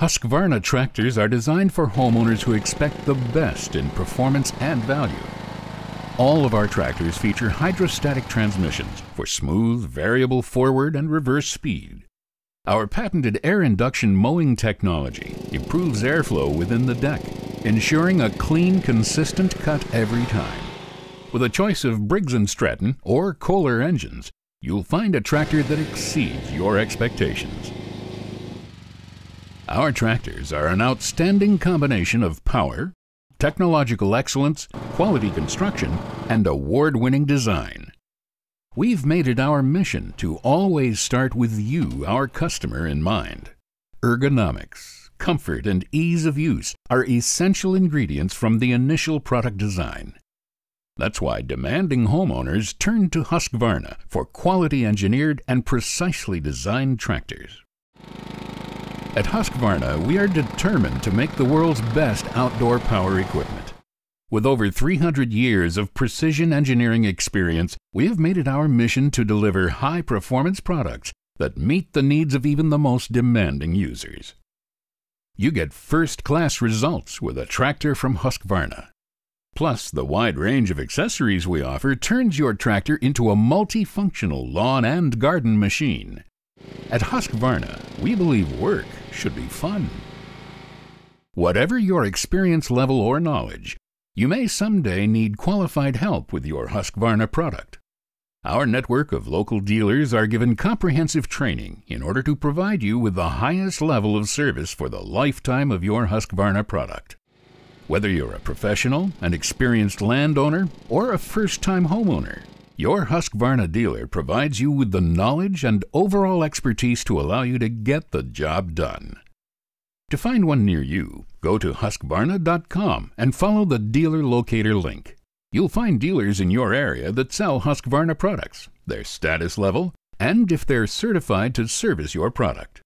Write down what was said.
Husqvarna tractors are designed for homeowners who expect the best in performance and value. All of our tractors feature hydrostatic transmissions for smooth, variable forward and reverse speed. Our patented air induction mowing technology improves airflow within the deck, ensuring a clean, consistent cut every time. With a choice of Briggs & Stratton or Kohler engines, you'll find a tractor that exceeds your expectations. Our tractors are an outstanding combination of power, technological excellence, quality construction, and award-winning design. We've made it our mission to always start with you, our customer, in mind. Ergonomics, comfort, and ease of use are essential ingredients from the initial product design. That's why demanding homeowners turn to Husqvarna for quality engineered and precisely designed tractors. At Husqvarna, we are determined to make the world's best outdoor power equipment. With over 300 years of precision engineering experience, we have made it our mission to deliver high-performance products that meet the needs of even the most demanding users. You get first-class results with a tractor from Husqvarna. Plus, the wide range of accessories we offer turns your tractor into a multifunctional lawn and garden machine. At Husqvarna, we believe work should be fun. Whatever your experience level or knowledge, you may someday need qualified help with your Husqvarna product. Our network of local dealers are given comprehensive training in order to provide you with the highest level of service for the lifetime of your Husqvarna product. Whether you're a professional, an experienced landowner, or a first-time homeowner, your Husqvarna dealer provides you with the knowledge and overall expertise to allow you to get the job done. To find one near you, go to Husqvarna.com and follow the dealer locator link. You'll find dealers in your area that sell Husqvarna products, their status level, and if they're certified to service your product.